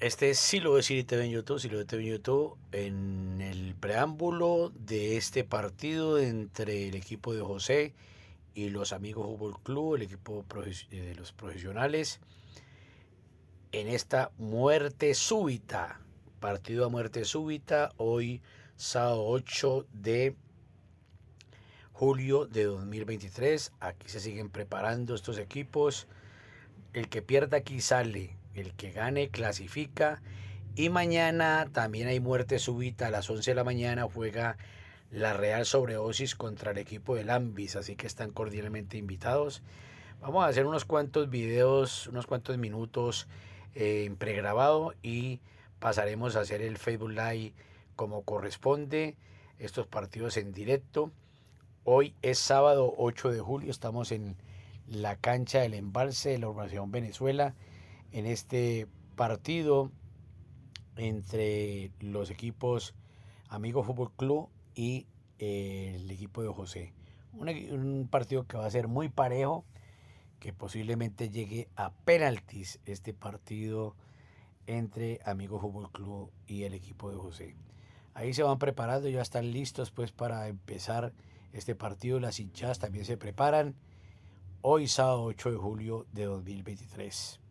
Este sí lo voy a decir te en YouTube, sí lo te en YouTube, en el preámbulo de este partido entre el equipo de José y los amigos Fútbol Club, el equipo eh, de los profesionales, en esta muerte súbita, partido a muerte súbita, hoy sábado 8 de julio de 2023. Aquí se siguen preparando estos equipos. El que pierda aquí sale el que gane clasifica. Y mañana también hay muerte súbita. A las 11 de la mañana juega la Real sobreosis contra el equipo del Ambis. Así que están cordialmente invitados. Vamos a hacer unos cuantos videos, unos cuantos minutos en eh, pregrabado y pasaremos a hacer el Facebook Live como corresponde. Estos partidos en directo. Hoy es sábado 8 de julio. Estamos en la cancha del embalse de la Organización Venezuela en este partido entre los equipos Amigo Fútbol Club y eh, el equipo de José. Un, partido que va a ser muy parejo, que posiblemente llegue a penaltis este partido entre Amigo Fútbol Club y el equipo de José. Ahí se van preparando, ya están listos pues para empezar este partido. Las hinchas también se preparan. Hoy sábado 8 de julio de 2023.